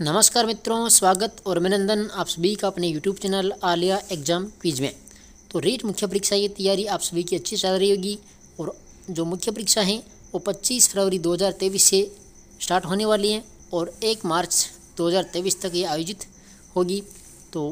नमस्कार मित्रों स्वागत और अभिनंदन आप सभी का अपने YouTube channel Aliya exam quiz में तो रीट मुख्य परीक्षा की तैयारी आप सभी की अच्छी चल रही होगी और जो मुख्य परीक्षा है वो 25 फरवरी 2023 से स्टार्ट होने वाली हैं और 1 मार्च 2023 तक ये आयोजित होगी तो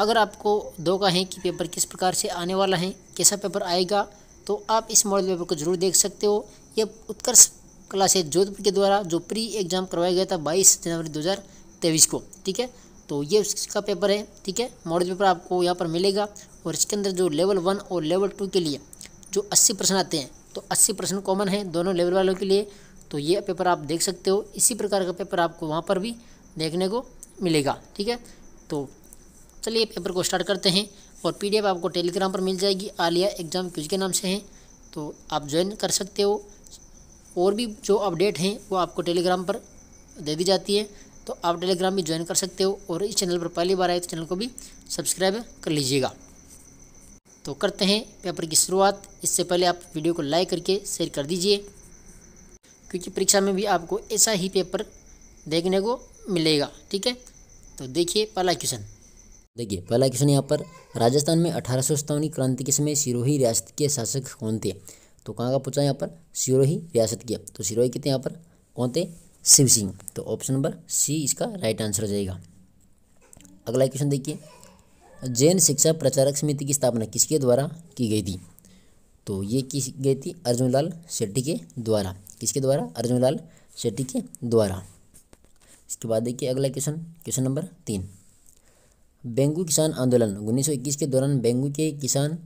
अगर आपको धोखा है कि पेपर किस प्रकार से आने वाला है कैसा पेपर आएगा तो आप इस मॉडल पेपर को जरूर देख सकते हो यह उत्कर्ष क्लास है जोधपुर के द्वारा जो प्री एग्जाम करवाया गया था बाईस जनवरी दो हज़ार तेईस को ठीक है तो ये इसका पेपर है ठीक है मॉडल पेपर आपको यहाँ पर मिलेगा और इसके अंदर जो लेवल वन और लेवल टू के लिए जो अस्सी प्रश्न आते हैं तो अस्सी प्रश्न कॉमन है दोनों लेवल वालों के लिए तो ये पेपर आप देख सकते हो इसी प्रकार का पेपर आपको वहाँ पर भी देखने को मिलेगा ठीक है तो चलिए पेपर को स्टार्ट करते हैं और पी आपको टेलीग्राम पर मिल जाएगी आलिया एग्ज़ाम क्यूज के नाम से है तो आप ज्वाइन कर सकते हो और भी जो अपडेट हैं वो आपको टेलीग्राम पर दे दी जाती है तो आप टेलीग्राम भी ज्वाइन कर सकते हो और इस चैनल पर पहली बार आए तो चैनल को भी सब्सक्राइब कर लीजिएगा तो करते हैं पेपर की शुरुआत इससे पहले आप वीडियो को लाइक करके शेयर कर दीजिए क्योंकि परीक्षा में भी आपको ऐसा ही पेपर देखने को मिलेगा ठीक है तो देखिए पहला क्वेश्चन देखिए पहला क्वेश्चन यहाँ पर राजस्थान में अठारह क्रांति के समय सिरोही रियासत के शासक कौन थे तो कहाँ का पूछा यहाँ पर सिरोही रियासत किया तो सिरोही कितने यहाँ पर कौन थे शिव सिंह तो ऑप्शन नंबर सी इसका राइट आंसर हो जाएगा अगला क्वेश्चन देखिए जैन शिक्षा प्रचारक समिति की स्थापना किसके द्वारा की गई थी तो ये की गई थी अर्जुनलाल शेट्टी के द्वारा किसके द्वारा अर्जुनलाल शेट्टी के द्वारा इसके बाद देखिए अगला क्वेश्चन क्वेश्चन नंबर तीन बेंगू किसान आंदोलन उन्नीस के दौरान बेंगू के किसान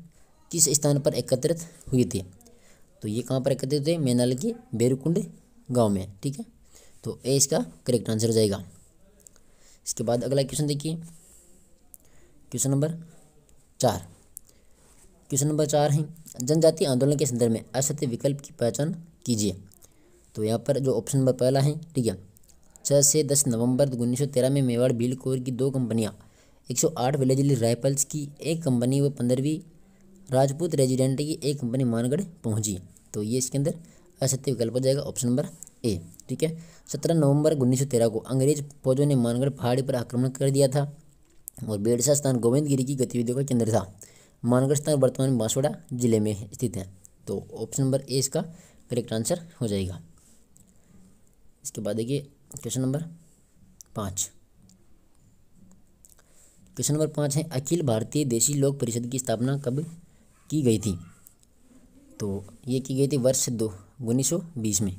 किस स्थान पर एकत्रित हुए थे तो ये कहाँ पर एकत्रित हैं मैनाल के बेरुकुंड गाँव में ठीक है तो ए इसका करेक्ट आंसर हो जाएगा इसके बाद अगला क्वेश्चन देखिए क्वेश्चन नंबर चार क्वेश्चन नंबर चार है जनजाति आंदोलन के संदर्भ में असत्य विकल्प की पहचान कीजिए तो यहाँ पर जो ऑप्शन नंबर पहला है ठीक है छः से दस नवंबर उन्नीस सौ तेरह में मेवाड़ भील कोर की दो कंपनियाँ एक सौ आठ विलेज राइफल्स की एक कंपनी व पंद्रहवीं राजपूत रेजिडेंट की एक कंपनी मानगढ़ पहुंची तो ये इसके अंदर असत्य विकल्प हो जाएगा ऑप्शन नंबर ए ठीक है सत्रह नवंबर उन्नीस को अंग्रेज फौजों ने मानगढ़ पहाड़ी पर आक्रमण कर दिया था और बेड़सा स्थान गोविंदगिरी की गतिविधियों का केंद्र था मानगढ़ स्थान वर्तमान में बांसवाड़ा जिले में स्थित है तो ऑप्शन नंबर ए इसका करेक्ट आंसर हो जाएगा इसके बाद देखिए क्वेश्चन नंबर पाँच क्वेश्चन नंबर पाँच है अखिल भारतीय देशी लोक परिषद की स्थापना कब की गई थी तो ये की गई थी वर्ष दो उन्नीस सौ बीस में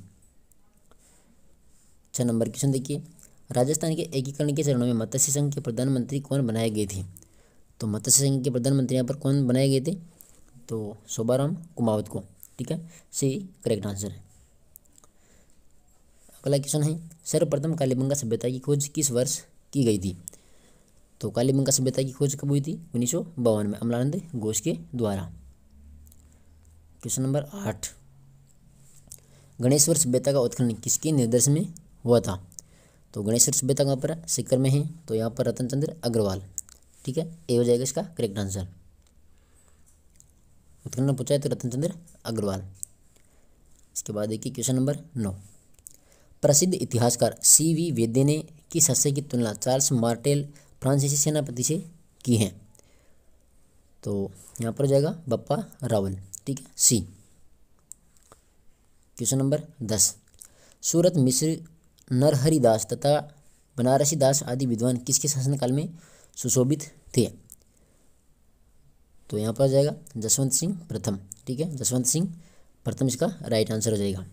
छः नंबर क्वेश्चन देखिए राजस्थान के एकीकरण के चरणों में मत्स्य संघ के प्रधानमंत्री कौन बनाए गए थे तो मत्स्य संघ के प्रधानमंत्री यहाँ पर कौन बनाए गए थे तो शोभाराम कुमावत को ठीक है सही करेक्ट आंसर है अगला क्वेश्चन है सर्वप्रथम कालीबंगा सभ्यता की खोज किस वर्ष की गई थी तो कालीबंगा सभ्यता की खोज कब हुई थी उन्नीस में अमलानंद घोष के द्वारा क्वेश्चन नंबर आठ गणेश्वर सभ्यता का उत्खनन किसके निर्देश में हुआ था तो गणेश्वर सभ्यता कहाँ पर सिक्कर में है तो यहाँ पर रतन चंद्र अग्रवाल ठीक है ए हो जाएगा इसका करेक्ट आंसर उत्खनन पूछा है तो रतन चंद्र अग्रवाल इसके बाद देखिए क्वेश्चन नंबर नौ प्रसिद्ध इतिहासकार सी वी वेद्य ने किस हस्य की तुलना चार्ल्स मार्टेल फ्रांसीसी सेनापति से की है तो यहाँ पर हो जाएगा बप्पा रावल ठीक है सी क्वेश्चन नंबर दस सूरत मिश्र नरहरिदास तथा बनारसी दास आदि विद्वान किसके शासनकाल में सुशोभित थे तो यहाँ पर आ जाएगा जसवंत सिंह प्रथम ठीक है जसवंत सिंह प्रथम इसका राइट आंसर हो जाएगा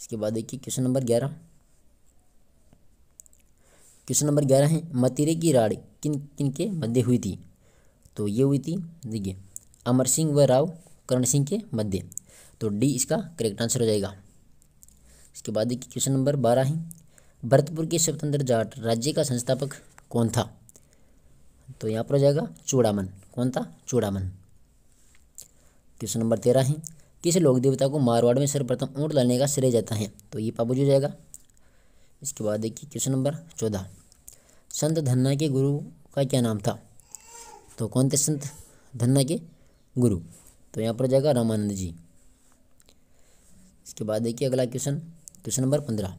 इसके बाद देखिए क्वेश्चन नंबर ग्यारह क्वेश्चन नंबर ग्यारह है मतीरे की राड़ किन किन के मध्य हुई थी तो ये हुई थी देखिए अमर सिंह व राव करण सिंह के मध्य तो डी इसका करेक्ट आंसर हो जाएगा इसके बाद देखिए क्वेश्चन नंबर बारह है भरतपुर के स्वतंत्र जाट राज्य का संस्थापक कौन था तो यहाँ पर हो जाएगा चूड़ामन कौन था चूड़ामन क्वेश्चन नंबर तेरह है किस लोक देवता को मारवाड़ में सर्वप्रथम ऊँट लाने का श्रेय जाता है तो ये पाबू हो जाएगा इसके बाद देखिए क्वेश्चन नंबर चौदह संत धन्ना के गुरु का क्या नाम था तो कौन थे संत धन्ना के गुरु तो यहाँ पर जाएगा रामानंद जी इसके बाद देखिए अगला क्वेश्चन क्वेश्चन नंबर पंद्रह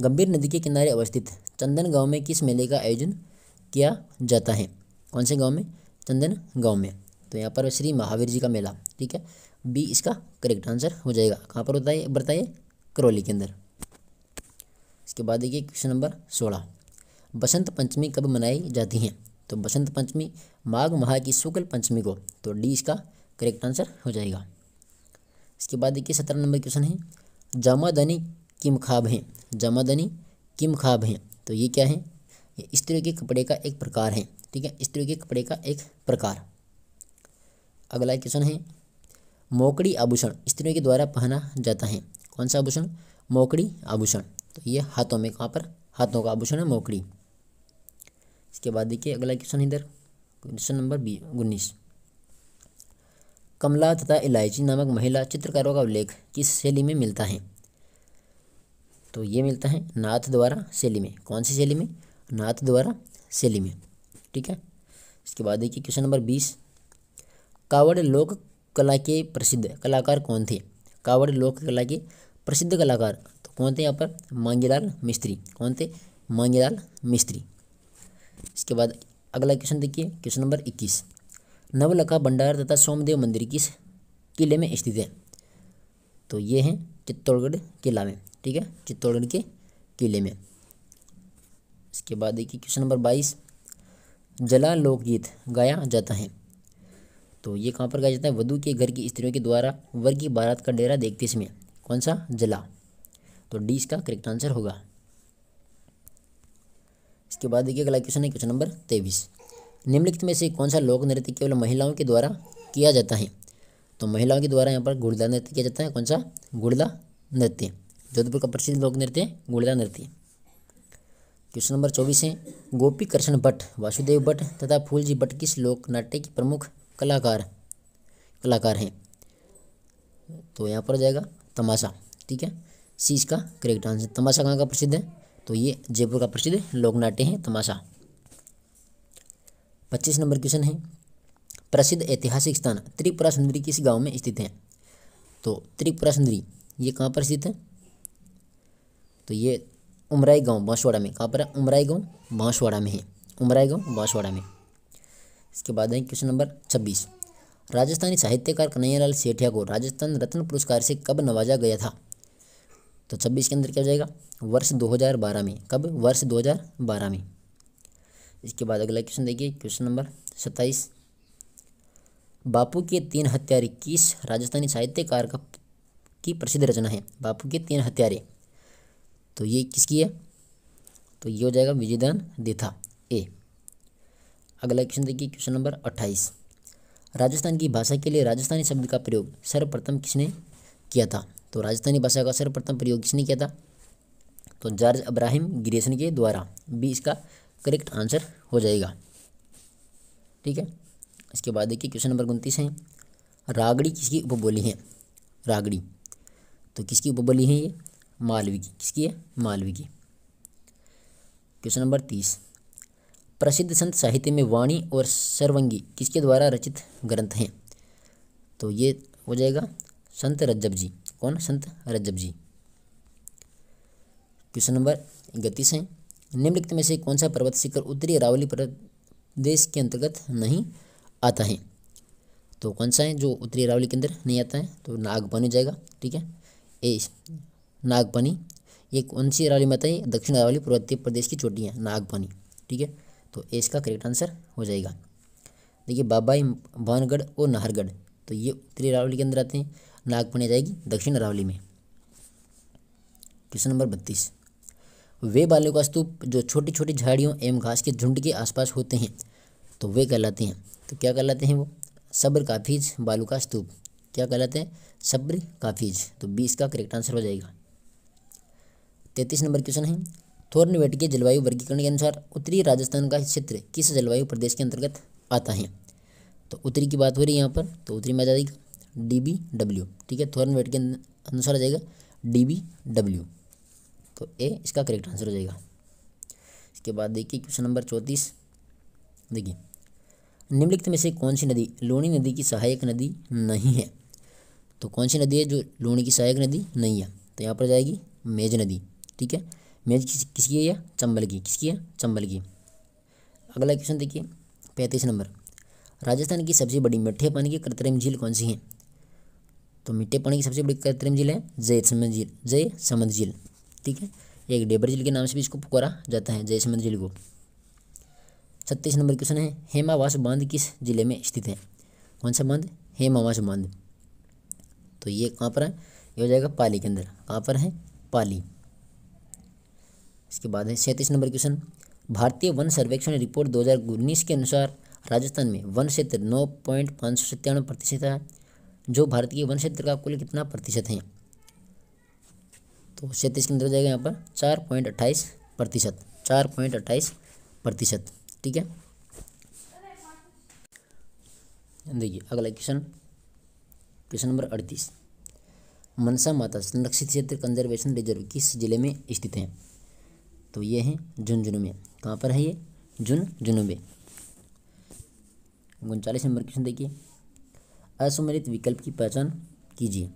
गंभीर नदी के किनारे अवस्थित चंदन गांव में किस मेले का आयोजन किया जाता है कौन से गांव में चंदन गांव में तो यहाँ पर श्री महावीर जी का मेला ठीक है बी इसका करेक्ट आंसर हो जाएगा कहाँ पर बताइए बताइए करौली के अंदर इसके बाद देखिए क्वेश्चन नंबर सोलह बसंत पंचमी कब मनाई जाती है तो बसंत पंचमी माघ माह की शुक्ल पंचमी को तो डी इसका करेक्ट आंसर हो जाएगा इसके बाद देखिए सत्रह नंबर क्वेश्चन है जमादनी किम खाब हैं जमादनी किम खाब हैं तो ये क्या है ये स्त्रियों के कपड़े का एक प्रकार है ठीक है स्त्रियों के कपड़े का एक प्रकार अगला क्वेश्चन है मोकड़ी आभूषण स्त्रियों के द्वारा पहना जाता है कौन सा आभूषण मोकड़ी आभूषण तो ये हाथों में कहाँ पर हाथों का आभूषण है मोकड़ी इसके बाद देखिए अगला क्वेश्चन इधर क्वेश्चन नंबर बी उन्नीस कमला तथा इलायची नामक महिला चित्रकारों का उल्लेख किस शैली में मिलता है तो ये मिलता है नाथ द्वारा शैली में कौन सी शैली में नाथ द्वारा शैली में ठीक है इसके बाद देखिए क्वेश्चन नंबर बीस कावड़ लोक कला के प्रसिद्ध कलाकार कौन थे कावड़ लोक कला के प्रसिद्ध कलाकार तो कौन थे यहाँ पर मांगीलाल मिस्त्री कौन थे मांगीलाल मिस्त्री इसके बाद अगला क्वेश्चन देखिए क्वेश्चन नंबर इक्कीस नवलखा भंडार तथा सोमदेव मंदिर किस किले में स्थित है तो ये हैं चित्तौड़गढ़ किला में ठीक है चित्तौड़गढ़ के किले में इसके बाद देखिए क्वेश्चन नंबर बाईस जला लोकगीत गाया जाता है तो ये कहाँ पर गाया जाता है वधु के घर की स्त्रियों के द्वारा वर्गी बारात का डेरा देखते समय कौन सा जला तो डी इसका करेक्ट आंसर होगा इसके बाद देखिए अगला क्वेश्चन है क्वेश्चन नंबर तेईस निम्नलिखित में से कौन सा लोक नृत्य केवल महिलाओं के द्वारा किया जाता है तो महिलाओं के द्वारा यहाँ पर गुड़दा नृत्य किया जाता है कौन सा गुड़दा नृत्य जोधपुर का प्रसिद्ध लोक नृत्य गुड़दा नृत्य क्वेश्चन नंबर चौबीस है गोपी कृष्ण भट्ट वासुदेव भट्ट तथा फूलजी भट्ट किस लोक नाट्य के प्रमुख कलाकार कलाकार हैं तो यहाँ पर जाएगा तमाशा ठीक है सी इसका करेक्ट आंसर तमाशा कहाँ का प्रसिद्ध है तो ये जयपुर का प्रसिद्ध लोकनाट्य है तमाशा पच्चीस नंबर क्वेश्चन है प्रसिद्ध ऐतिहासिक स्थान त्रिपुरा सुंदरी किस गांव में स्थित है तो त्रिपुरा सुंदरी ये कहाँ पर स्थित है तो ये उमराई गांव बांसवाड़ा में कहाँ पर है उमराई गांव बांसवाड़ा में है उमराई गांव बांसवाड़ा में इसके बाद है क्वेश्चन नंबर छब्बीस राजस्थानी साहित्यकार कन्हैयालाल सेठिया को राजस्थान रत्न पुरस्कार से कब नवाजा गया था तो छब्बीस के अंदर क्या हो जाएगा वर्ष 2012 में कब वर्ष 2012 में इसके बाद अगला क्वेश्चन देखिए क्वेश्चन नंबर सत्ताईस बापू के तीन हत्यारे किस राजस्थानी साहित्यकार का की प्रसिद्ध रचना है बापू के तीन हत्यारे तो ये किसकी है तो ये हो जाएगा विजयदान देथा ए अगला क्वेश्चन देखिए क्वेश्चन नंबर अट्ठाईस राजस्थान की भाषा के लिए राजस्थानी शब्द का प्रयोग सर्वप्रथम किसने किया था तो राजस्थानी भाषा का सर्वप्रथम प्रयोग किसने किया था तो जॉर्ज अब्राहिम ग्रेसन के द्वारा भी इसका करेक्ट आंसर हो जाएगा ठीक है इसके बाद देखिए क्वेश्चन नंबर उनतीस है रागड़ी किसकी उपबोली है रागड़ी तो किसकी उपबोली है ये मालवी की किसकी है मालवी की क्वेश्चन नंबर तीस प्रसिद्ध संत साहित्य में वाणी और सर्वंगी किसके द्वारा रचित ग्रंथ हैं तो ये हो जाएगा संत रज्जब जी कौन संत रज्जब जी क्वेश्चन नंबर इकतीस है निम्नलिखित में से कौन सा पर्वत शिखर उत्तरी अरावली प्रदेश के अंतर्गत नहीं आता है तो कौन सा है जो उत्तरी अरावली के अंदर नहीं आता है तो नागपानी जाएगा ठीक है ए नागपानी ये कौन सी अरावली में आता है दक्षिण अरावली पर्वतीय प्रदेश की चोटी है नागपानी ठीक है तो ए इसका करेक्ट आंसर हो जाएगा देखिए बाबाई भवनगढ़ और नाहरगढ़ तो ये उत्तरी अरावली के अंदर आते हैं नागपुर जाएगी दक्षिण अरावली में क्वेश्चन नंबर बत्तीस वे बालू का स्तूप जो छोटी छोटी झाड़ियों एवं घास के झुंड के आसपास होते हैं तो वे कहलाते हैं तो क्या कहलाते हैं वो सब्र काफीज बालू का स्तूप क्या कहलाते हैं सब्र काफीज तो बी इसका करेक्ट आंसर हो जाएगा तैतीस नंबर क्वेश्चन है थोर्नवेट के जलवायु वर्गीकरण के अनुसार उत्तरी राजस्थान का क्षेत्र किस जलवायु प्रदेश के अंतर्गत आता है तो उत्तरी की बात हो रही है यहाँ पर तो उत्तरी में आ जाएगी डी बी डब्ल्यू ठीक है थोरन वेट के अनुसार आ जाएगा डी बी डब्ल्यू तो ए इसका करेक्ट आंसर हो जाएगा इसके बाद देखिए क्वेश्चन नंबर चौंतीस देखिए निम्नलिखित में से कौन सी नदी लोणी नदी की सहायक नदी नहीं है तो कौन सी नदी है जो लोणी की सहायक नदी नहीं है तो यहाँ पर जाएगी मेज नदी ठीक है मेज किस, किसकी है या चंबल की किसकी है चंबल की अगला क्वेश्चन देखिए पैंतीस नंबर राजस्थान की सबसे बड़ी मीठे पानी की कृत्रिम झील कौन सी है तो मीठे पानी की सबसे बड़ी कृत्रिम झील है जय समंद झील जय समंद झील ठीक है एक डेबर झील के नाम से भी इसको पुकारा जाता है जय समंद झील को छत्तीस नंबर क्वेश्चन है हेमावास बांध किस जिले में स्थित है कौन सा बांध हेमावास बांध तो ये कहाँ पर है ये हो जाएगा पाली के अंदर कहाँ पर है पाली इसके बाद है सैंतीस नंबर क्वेश्चन भारतीय वन सर्वेक्षण रिपोर्ट दो के अनुसार राजस्थान में वन क्षेत्र नौ पॉइंट पाँच सौ सत्तानवे प्रतिशत है जो भारत के वन क्षेत्र का कुल कितना प्रतिशत है तो क्षेत्र के अंदर हो जाएगा यहाँ पर चार पॉइंट अट्ठाईस प्रतिशत चार पॉइंट अट्ठाईस प्रतिशत ठीक है देखिए अगला क्वेश्चन क्वेश्चन नंबर अड़तीस मनसा माता संरक्षित क्षेत्र कंजर्वेशन रिजर्व किस जिले में स्थित है तो ये है झुंझुनू में कहाँ पर है ये झुंझुनू में उनचालीस नंबर क्वेश्चन देखिए असुमिलित विकल्प की पहचान कीजिए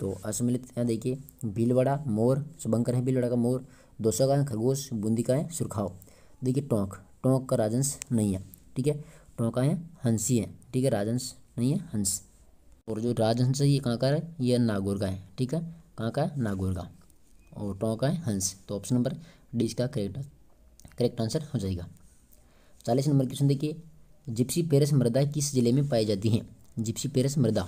तो असुमिलित यहाँ देखिए बिलवाड़ा मोर शुभंकर है बिलवाड़ा का मोर दोसा का है खरगोश बूंदी का है सुरखाव देखिए टोंक टोंक का राजंश नहीं है ठीक है टोंका है हंसी है ठीक है राजंश नहीं है हंस और जो राजहंस है ये कहाँ का है ये नागौर का है ठीक है कहाँ का है नागौर का और का है हंस तो ऑप्शन नंबर डी इसका करेक्ट करेक्ट आंसर हो जाएगा चालीस नंबर क्वेश्चन देखिए जिप्सी पेरस मृदा किस ज़िले में पाई जाती है जिप्सी पेरस मृदा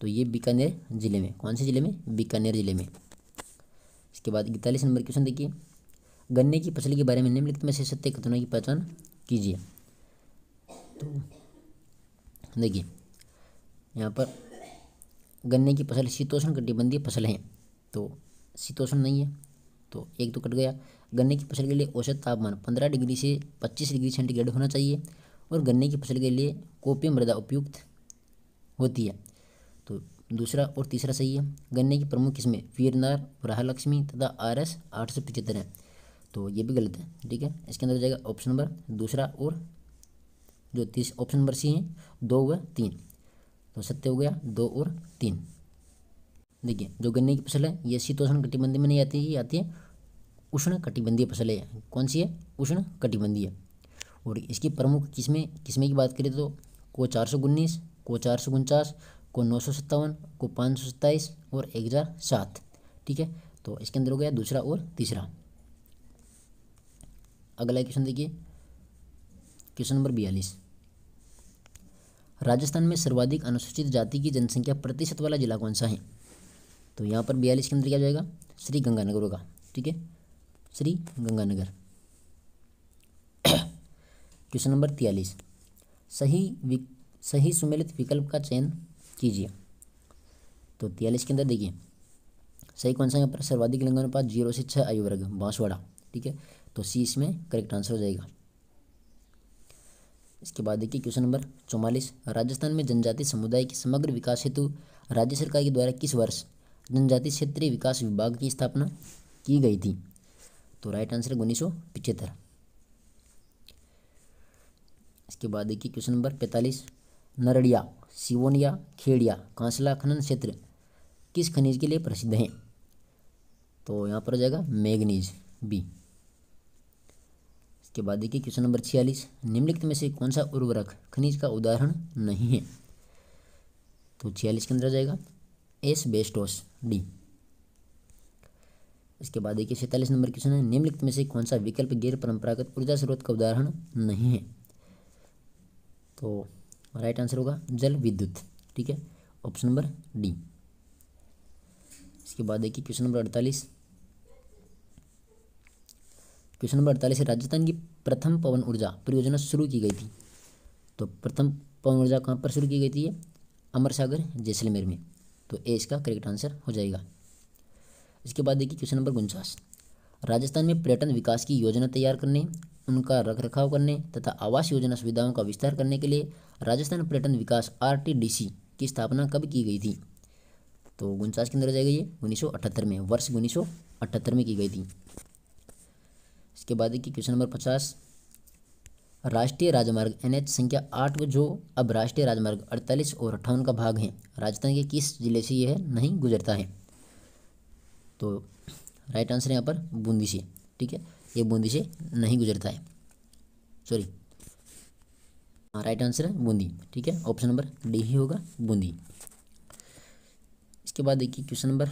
तो ये बीकानेर ज़िले में कौन से ज़िले में बीकानेर ज़िले में इसके बाद इकतालीस नंबर क्वेश्चन देखिए गन्ने की फसल के बारे में निम्नलिखित में से सत्य कथनों की पहचान कीजिए तो देखिए यहाँ पर गन्ने की फसल शीतोष्ण कटिबंधीय फसल है तो शीतोष्ण नहीं है तो एक तो कट गया गन्ने की फसल के लिए औसत तापमान पंद्रह डिग्री से पच्चीस डिग्री सेंटीग्रेड होना चाहिए और गन्ने की फसल के लिए कोपी मृदा उपयुक्त होती है तो दूसरा और तीसरा सही है गन्ने की प्रमुख किस्में वीरनार वराहलक्ष्मी तथा आर एस आठ सौ पचहत्तर है तो ये भी गलत है ठीक है इसके अंदर हो जाएगा ऑप्शन नंबर दूसरा और जो तीस ऑप्शन नंबर सी है दो व तीन तो सत्य हो गया दो और तीन देखिए जो गन्ने की फसल है ये शीतोष्ण कटिबंधी में नहीं आती है ये आती है उष्ण कटिबंधीय फसल है कौन सी है उष्ण कटिबंधीय और इसकी प्रमुख किस्में किस्में की बात करें तो को चार सौ उन्नीस को चार सौ उनचास को नौ सौ सत्तावन को पाँच सौ सत्ताईस और एक हज़ार सात ठीक है तो इसके अंदर हो गया दूसरा और तीसरा अगला क्वेश्चन देखिए क्वेश्चन नंबर बयालीस राजस्थान में सर्वाधिक अनुसूचित जाति की जनसंख्या प्रतिशत वाला जिला कौन सा है तो यहाँ पर बयालीस के अंदर क्या जाएगा श्री गंगानगर होगा ठीक है श्री गंगानगर क्वेश्चन नंबर तियालीस सही सही सुमेलित विकल्प का चयन कीजिए तो तियालीस के अंदर देखिए सही कौन सा यहाँ पर सर्वाधिक लिंगानुपात अनुपात जीरो से छः आयु वर्ग बांसवाड़ा ठीक है तो सी इसमें करेक्ट आंसर हो जाएगा इसके बाद देखिए क्वेश्चन नंबर चौवालीस राजस्थान में जनजाति समुदाय के समग्र विकास हेतु राज्य सरकार के द्वारा किस वर्ष जनजाति क्षेत्रीय विकास विभाग की स्थापना की गई थी तो राइट आंसर है उन्नीस सौ पिचहत्तर इसके बाद देखिए क्वेश्चन नंबर पैंतालीस नरड़िया सिवोनिया खेड़िया कांसला खनन क्षेत्र किस खनिज के लिए प्रसिद्ध हैं तो यहाँ पर आ जाएगा मैगनीज बी इसके बाद देखिए क्वेश्चन नंबर छियालीस निम्नलिखित में से कौन सा उर्वरक खनिज का उदाहरण नहीं है तो छियालीस के अंदर आ जाएगा एस बेस्टोस डी इसके बाद देखिए सैंतालीस नंबर क्वेश्चन है निम्नलिखित में से कौन सा विकल्प गैर परंपरागत ऊर्जा स्रोत का उदाहरण नहीं है तो राइट आंसर होगा जल विद्युत ठीक है ऑप्शन नंबर डी इसके बाद देखिए क्वेश्चन नंबर अड़तालीस क्वेश्चन नंबर अड़तालीस राजस्थान की प्रथम पवन ऊर्जा परियोजना शुरू की गई थी तो प्रथम पवन ऊर्जा कहाँ पर शुरू की गई थी अमर सागर जैसलमेर में तो ए इसका करेक्ट आंसर हो जाएगा इसके बाद देखिए क्वेश्चन नंबर उनचास राजस्थान में पर्यटन विकास की योजना तैयार करने उनका रखरखाव करने तथा आवास योजना सुविधाओं का विस्तार करने के लिए राजस्थान पर्यटन विकास आर की स्थापना कब की गई थी तो उनचास के अंदर आ जाएगा ये उन्नीस में वर्ष उन्नीस में की गई थी इसके बाद की क्वेश्चन नंबर पचास राष्ट्रीय राजमार्ग एन संख्या आठ को जो अब राष्ट्रीय राजमार्ग अड़तालीस और अट्ठावन का भाग है राजस्थान के किस जिले से यह नहीं गुजरता है तो राइट आंसर यहाँ पर बूंदी से ठीक है ये बूंदी से नहीं गुजरता है सॉरी राइट आंसर है बूंदी ठीक है ऑप्शन नंबर डी ही होगा बूंदी इसके बाद देखिए क्वेश्चन नंबर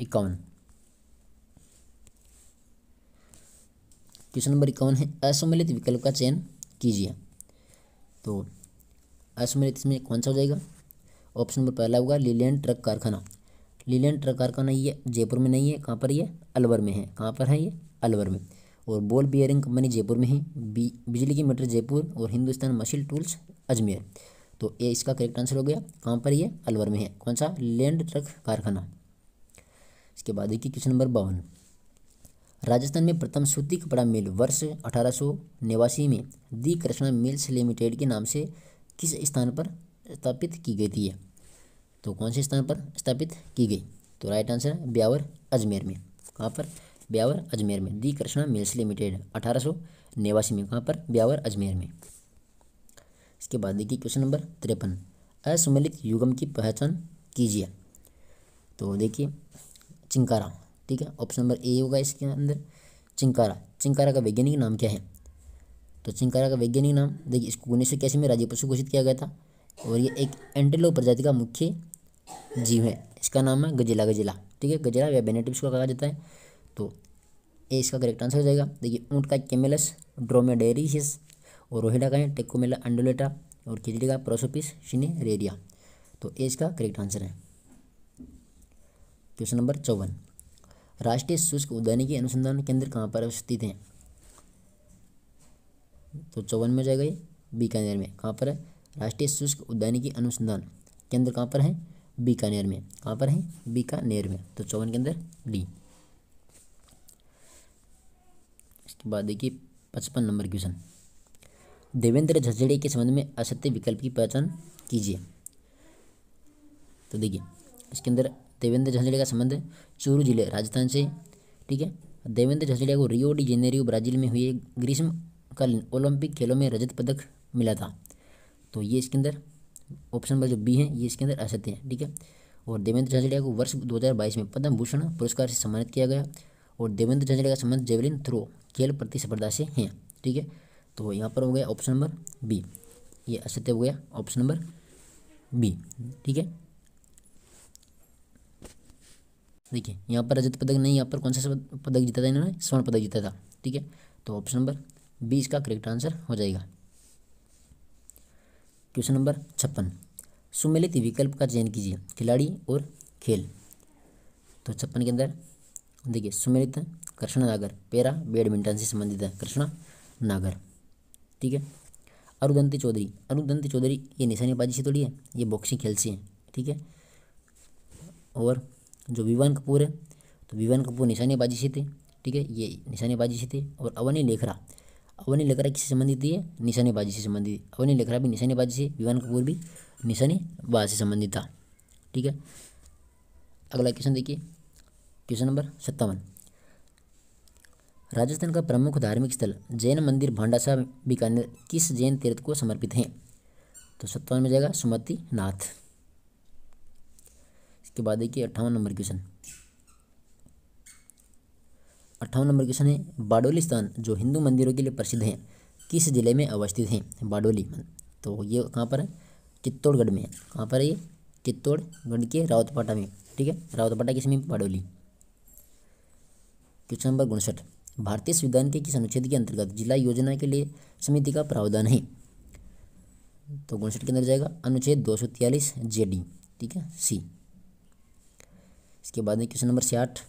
इक्यावन क्वेश्चन नंबर इक्यावन है असम्मिलित विकल्प का चयन कीजिए तो असम्मिलित इसमें कौन सा हो जाएगा ऑप्शन नंबर पहला होगा लीलैंड ट्रक कारखाना लीलैंड ट्रक कारखाना ये जयपुर में नहीं है कहाँ पर ये अलवर में है कहाँ पर है ये अलवर में और बॉल बियरिंग कंपनी जयपुर में है बिजली की मीटर जयपुर और हिंदुस्तान मशील टूल्स अजमेर तो ये इसका करेक्ट आंसर हो गया कहाँ पर ये अलवर में है कौन सा लैंड ट्रक कारखाना इसके बाद देखिए क्वेश्चन नंबर बावन राजस्थान में प्रथम सूती कपड़ा मिल वर्ष अठारह में दी कृष्णा मिल्स लिमिटेड के नाम से किस स्थान पर स्थापित की गई थी तो कौन से स्थान पर स्थापित की गई तो राइट आंसर है ब्यावर अजमेर में कहाँ पर ब्यावर अजमेर में दी कृष्णा मिल्स लिमिटेड अठारह सौ नेवासी में कहाँ पर ब्यावर अजमेर में इसके बाद देखिए क्वेश्चन नंबर तिरपन असुमेलित युगम की पहचान कीजिए तो देखिए चिंकारा ठीक है ऑप्शन नंबर ए होगा इसके अंदर चिंकारा चिंकारा का वैज्ञानिक नाम क्या है तो चिंकारा का वैज्ञानिक नाम देखिए इसको उन्नीस सौ इक्यासी में राज्य पशु घोषित किया गया था और ये एक एंटेलो प्रजाति का मुख्य जीव है इसका नाम है गजिला गजिला ठीक है गजिला या बेनेटिव्स को कहा जाता है तो ए इसका करेक्ट आंसर हो जाएगा देखिए ऊँट का केमेलस ड्रोमेडेरिस और रोहिडा का है टेकोमेला अंडोलेटा और खिचड़ी का प्रोसोपिस शिने रेरिया तो ए इसका करेक्ट आंसर है क्वेश्चन नंबर चौवन राष्ट्रीय शुष्क उद्यानिकी अनुसंधान केंद्र कहाँ पर अवस्थित हैं तो चौवन में जाएगा ये बीकानेर में कहाँ पर है राष्ट्रीय शुष्क उद्यानिकी अनुसंधान केंद्र कहाँ पर है बीकानेर में कहाँ पर है बीकानेर में तो चौवन के अंदर डी उसके तो बाद देखिए पचपन नंबर क्वेश्चन देवेंद्र झजड़े के संबंध में असत्य विकल्प की पहचान कीजिए तो देखिए इसके अंदर देवेंद्र झंझड़िया का संबंध चूरू जिले राजस्थान से ठीक है देवेंद्र झंझड़िया को रियो डी जेनेरियो ब्राज़ील में हुए ग्रीष्मकालीन ओलंपिक खेलों में रजत पदक मिला था तो ये इसके अंदर ऑप्शन नंबर जो बी है ये इसके अंदर असत्य है ठीक है और देवेंद्र झंझड़िया को वर्ष 2022 में पद्म भूषण पुरस्कार से सम्मानित किया गया और देवेंद्र झंझड़े का संबंध जेवलिन थ्रो खेल प्रतिस्पर्धा से हैं ठीक है तो यहाँ पर हो गया ऑप्शन नंबर बी ये असत्य हो गया ऑप्शन नंबर बी ठीक है देखिए यहाँ पर रजत पदक नहीं यहाँ पर कौन सा पदक जीता था इन्होंने स्वर्ण पदक जीता था ठीक है तो ऑप्शन नंबर बी इसका करेक्ट आंसर हो जाएगा क्वेश्चन नंबर छप्पन सुमेलित विकल्प का चयन कीजिए खिलाड़ी और खेल तो छप्पन के अंदर देखिए सुमेलित कृष्ण नागर पेरा बैडमिंटन से संबंधित है कृष्णा नागर ठीक है अरुदंती चौधरी अरुदंती चौधरी ये निशानेबाजी से थोड़ी है ये बॉक्सिंग खेल से है ठीक है और जो विवान कपूर है तो विवान कपूर निशानेबाजी से थे ठीक है ये निशानेबाजी से थे और अवनी लेखरा अवनी लेखरा किससे संबंधित है निशानेबाजी से संबंधित अवनी लेखरा भी निशानेबाजी से विवान कपूर भी निशानेबाजी से संबंधित था ठीक है अगला क्वेश्चन देखिए क्वेश्चन नंबर सत्तावन राजस्थान का प्रमुख धार्मिक स्थल जैन मंदिर भांडासा बीकानेर किस जैन तीर्थ को समर्पित हैं तो सत्तावन में जाएगा सुमति नाथ इसके बाद देखिए अट्ठावन नंबर क्वेश्चन अट्ठावन नंबर क्वेश्चन है बाडोली स्थान जो हिंदू मंदिरों के लिए प्रसिद्ध हैं किस जिले में अवस्थित हैं बाडोली तो ये कहाँ पर है चित्तौड़गढ़ में कहाँ पर है ये चित्तौड़गढ़ के रावतपाटा में ठीक है रावतपाटा किस में बाडोली क्वेश्चन नंबर उनसठ भारतीय संविधान के किस अनुच्छेद के अंतर्गत जिला योजना के लिए समिति का प्रावधान है तो उनसठ के अंदर जाएगा अनुच्छेद दो सौ तियालीस जे डी ठीक है सी इसके बाद में क्वेश्चन नंबर छियाठ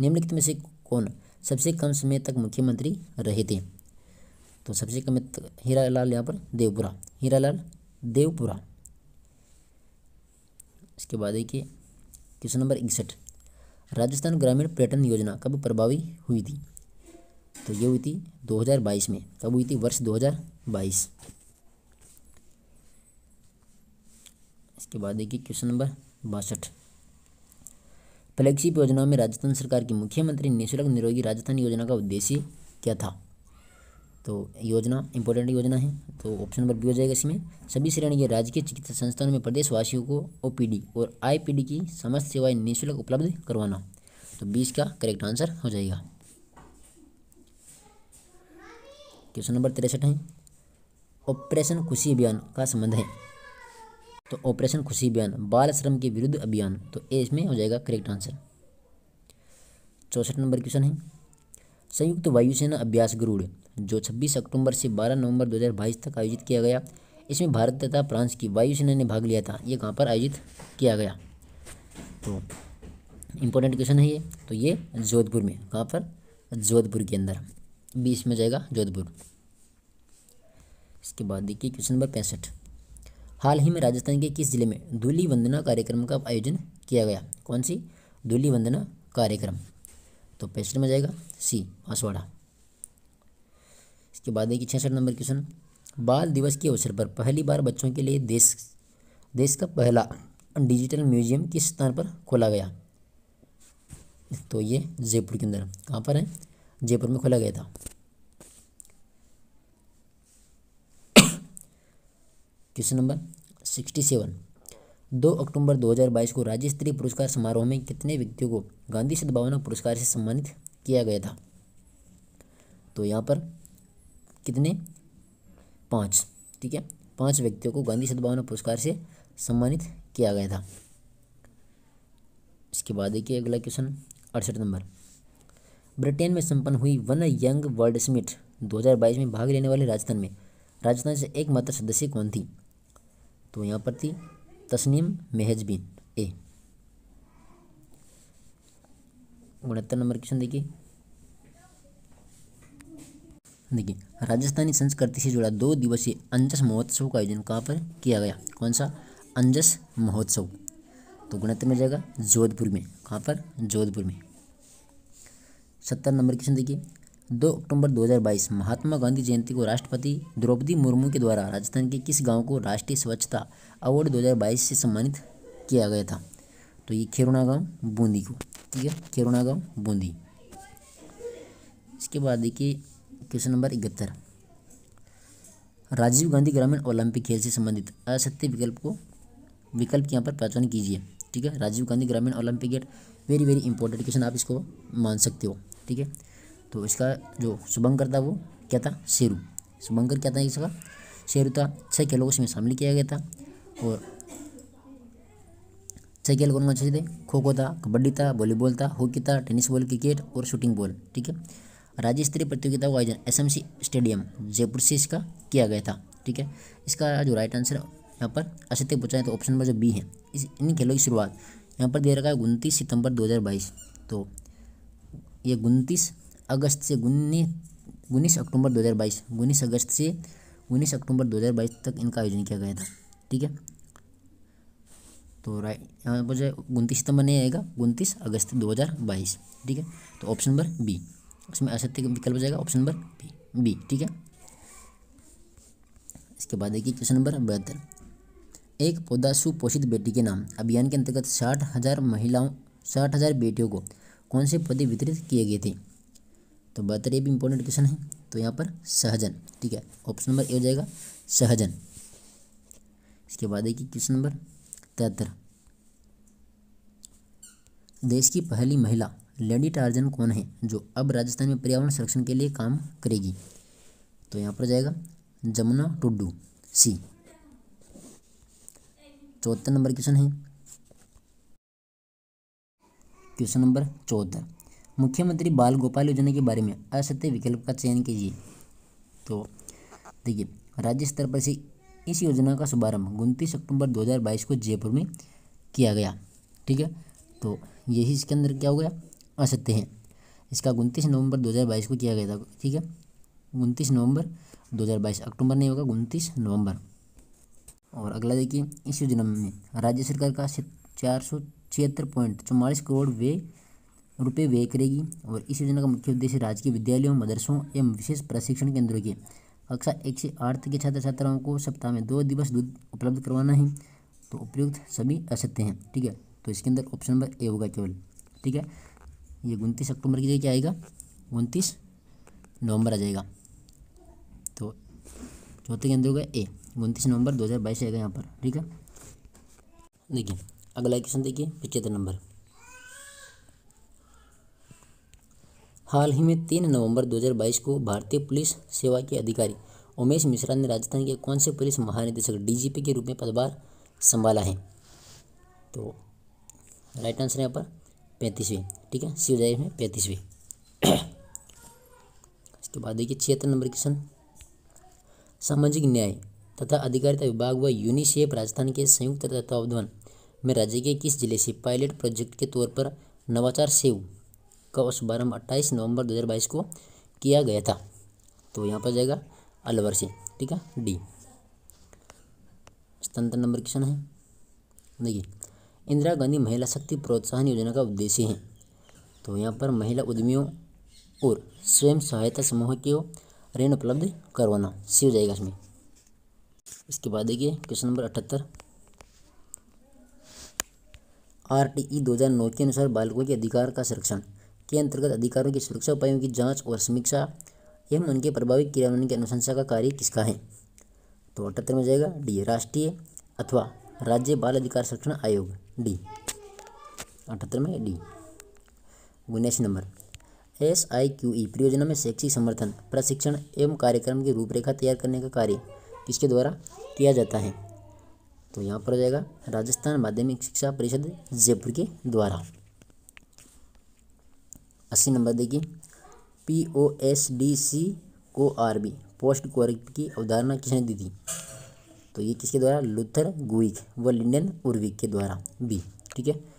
निम्नलिखित में से कौन सबसे कम समय तक मुख्यमंत्री रहे थे तो सबसे कम हीरा लाल यहाँ पर देवपुरा हीरा लाल देवपुरा इसके बाद देखिए क्वेश्चन नंबर इकसठ राजस्थान ग्रामीण पर्यटन योजना कब प्रभावी हुई थी तो ये हुई थी 2022 में कब हुई थी वर्ष 2022 इसके बाद देखिए क्वेश्चन नंबर बासठ फ्लैगशिप योजना में राजस्थान सरकार की मुख्यमंत्री निःशुल्क निरोगी राजस्थान योजना का उद्देश्य क्या था तो योजना इंपॉर्टेंट योजना है तो ऑप्शन नंबर बी हो जाएगा इसमें सभी श्रेणी के राजकीय चिकित्सा संस्थानों में प्रदेशवासियों को ओपीडी और आईपीडी की समस्त सेवाएं निःशुल्क उपलब्ध करवाना तो बीस का करेक्ट आंसर हो जाएगा क्वेश्चन नंबर तिरसठ है ऑपरेशन खुशी अभियान का संबंध है तो ऑपरेशन खुशी अभियान बाल श्रम के विरुद्ध अभियान तो ए इसमें हो जाएगा करेक्ट आंसर चौसठ नंबर क्वेश्चन है संयुक्त वायुसेना अभ्यास गरुड़ जो 26 अक्टूबर से 12 नवंबर 2022 तक आयोजित किया गया इसमें भारत तथा फ्रांस की वायुसेना ने भाग लिया था ये कहाँ पर आयोजित किया गया तो इम्पोर्टेंट क्वेश्चन है ये तो ये जोधपुर में कहाँ पर जोधपुर के अंदर बीस में जाएगा जोधपुर इसके बाद देखिए क्वेश्चन नंबर पैंसठ हाल ही में राजस्थान के किस जिले में धूली वंदना कार्यक्रम का आयोजन किया गया कौन सी धूली वंदना कार्यक्रम तो पैंसठ में जाएगा सी आसवाड़ा इसके बाद देखिए छियासठ नंबर क्वेश्चन बाल दिवस के अवसर पर पहली बार बच्चों के लिए देश देश का पहला डिजिटल म्यूजियम किस स्थान पर खोला गया तो ये जयपुर के अंदर कहाँ पर है जयपुर में खोला गया था क्वेश्चन नंबर सिक्सटी सेवन दो अक्टूबर 2022 को राज्य स्तरीय पुरस्कार समारोह में कितने व्यक्तियों को गांधी सद्भावना पुरस्कार से सम्मानित किया गया था तो यहाँ पर कितने पाँच ठीक है पाँच व्यक्तियों को गांधी सद्भावना पुरस्कार से सम्मानित किया गया था इसके बाद देखिए अगला क्वेश्चन अड़सठ नंबर ब्रिटेन में संपन्न हुई वन यंग वर्ल्ड समिट 2022 में भाग लेने वाले राजस्थान में राजस्थान से एकमात्र सदस्य कौन थी तो यहाँ पर थी तस्नीम मेहजबीन ए उनहत्तर नंबर क्वेश्चन देखिए देखिए राजस्थानी संस्कृति से जुड़ा दो दिवसीय अंजस महोत्सव का आयोजन कहाँ पर किया गया कौन सा अंजस महोत्सव तो गुणत्तर में जाएगा जोधपुर में कहाँ पर जोधपुर में सत्तर नंबर क्वेश्चन देखिए दो अक्टूबर 2022 महात्मा गांधी जयंती को राष्ट्रपति द्रौपदी मुर्मू के द्वारा राजस्थान के किस गांव को राष्ट्रीय स्वच्छता अवार्ड 2022 से सम्मानित किया गया था तो ये खेरुणा गांव बूंदी को ठीक है खेरुणा गांव बूंदी इसके बाद देखिए क्वेश्चन नंबर इकहत्तर राजीव गांधी ग्रामीण ओलंपिक खेल से संबंधित असत्य विकल्प को विकल्प यहाँ पर पहचान कीजिए ठीक है राजीव गांधी ग्रामीण ओलंपिक गेट वेरी वेरी इंपॉर्टेंट क्वेश्चन आप इसको मान सकते हो ठीक है तो इसका जो शुभंकर था वो क्या था शेरू शुभंकर क्या था इसका शेरू था छः खेलों को इसमें शामिल किया गया था और छः खेल कौन कौन से थे खो खो था कबड्डी था वॉलीबॉल था हॉकी था टेनिस बॉल क्रिकेट और शूटिंग बॉल ठीक है राज्य स्तरीय प्रतियोगिता का आयोजन एस स्टेडियम जयपुर से इसका किया गया था ठीक है इसका जो राइट आंसर यहाँ पर असत्य पूछा तो ऑप्शन नंबर जो बी है इस इन खेलों की शुरुआत यहाँ पर दे रखा है उनतीस सितंबर 2022 तो ये उनतीस अगस्त से उन्नीस उन्नीस अक्टूबर 2022 उन्नीस अगस्त से उन्नीस अक्टूबर 2022 तक इनका आयोजन किया गया था ठीक है तो राइट यहाँ पर जो उनतीस सितंबर नहीं आएगा उनतीस अगस्त 2022 ठीक है तो ऑप्शन नंबर बी इसमें असत्य विकल्प जाएगा ऑप्शन नंबर बी बी ठीक है इसके बाद देखिए क्वेश्चन नंबर बहत्तर एक पौधा सुपोषित बेटी के नाम अभियान के अंतर्गत साठ हज़ार महिलाओं साठ हज़ार बेटियों को कौन से पौधे वितरित किए गए थे तो बहत्तर ये भी इंपॉर्टेंट क्वेश्चन है तो यहाँ पर सहजन ठीक है ऑप्शन नंबर ए हो जाएगा सहजन इसके बाद देखिए क्वेश्चन नंबर तिहत्तर देश की पहली महिला लेडी टार्जन कौन है जो अब राजस्थान में पर्यावरण संरक्षण के लिए काम करेगी तो यहाँ पर जाएगा जमुना टुड्डू सी चौथा नंबर क्वेश्चन है क्वेश्चन नंबर चौदह मुख्यमंत्री बाल गोपाल योजना के बारे में असत्य विकल्प का चयन कीजिए तो देखिए राज्य स्तर पर से इस योजना का शुभारंभ उनतीस अक्टूबर 2022 को जयपुर में किया गया ठीक है तो यही इसके अंदर क्या हो गया आ सकते हैं इसका उनतीस नवंबर 2022 को किया गया था ठीक है उनतीस नवंबर 2022 अक्टूबर नहीं होगा उनतीस नवंबर और अगला देखिए इस योजना में राज्य सरकार का चार सौ छिहत्तर पॉइंट चौवालीस करोड़ वे रुपये व्यय करेगी और इस योजना का मुख्य उद्देश्य राज्य के विद्यालयों मदरसों एवं विशेष प्रशिक्षण केंद्रों के कक्षा एक से आठ के छात्र छात्राओं को सप्ताह में दो दिवस दूध उपलब्ध करवाना है तो उपयुक्त सभी असत्य हैं ठीक है तो इसके अंदर ऑप्शन नंबर ए होगा केवल ठीक है ये उनतीस अक्टूबर की जगह क्या आएगा उनतीस नवंबर आ जाएगा तो चौथे के अंदर होगा ए उनतीस नवंबर 2022 आएगा यहाँ पर ठीक है देखिए अगला क्वेश्चन देखिए पचहत्तर नंबर हाल ही में तीन नवंबर 2022 को भारतीय पुलिस सेवा के अधिकारी उमेश मिश्रा ने राजस्थान के कौन से पुलिस महानिदेशक डीजीपी के रूप में पदभार संभाला है तो राइट आंसर यहाँ पर पैंतीसवीं ठीक है सी हो जाएगी इसमें पैंतीसवीं इसके बाद देखिए छिहत्तर नंबर क्वेश्चन सामाजिक न्याय तथा अधिकारिता विभाग व यूनिसेफ राजस्थान के संयुक्त तत्वावधान में राज्य के किस जिले से पायलट प्रोजेक्ट के तौर पर नवाचार सेव का शुभारंभ अट्ठाईस नवंबर दो को किया गया था तो यहाँ पर जाएगा अलवर से ठीक है डी स्तंत्र नंबर क्वेश्चन है देखिए इंदिरा गांधी महिला शक्ति प्रोत्साहन योजना का उद्देश्य है तो यहाँ पर महिला उद्यमियों और स्वयं सहायता समूह को ऋण उपलब्ध करवाना सी हो जाएगा इसमें इसके बाद देखिए क्वेश्चन नंबर अठहत्तर आर टी ई दो हज़ार नौ के अनुसार बालकों के अधिकार का संरक्षण के अंतर्गत अधिकारों की सुरक्षा उपायों की जांच और समीक्षा एवं उनके प्रभावी क्रियान्वयन की अनुशंसा का कार्य किसका है तो अठहत्तर में जाएगा डी राष्ट्रीय अथवा राज्य बाल अधिकार संरक्षण आयोग डी अठहत्तर में डी उन्यासी number S I Q E परियोजना में शैक्षिक समर्थन प्रशिक्षण एवं कार्यक्रम की रूपरेखा तैयार करने का कार्य किसके द्वारा किया जाता है तो यहाँ पर हो जाएगा राजस्थान माध्यमिक शिक्षा परिषद जयपुर के द्वारा अस्सी नंबर देखिए P O S D C O R B post क्वार की अवधारणा किसने दी थी तो ये किसके द्वारा लुथर गुइक व लिंडन उर्विक के द्वारा बी ठीक है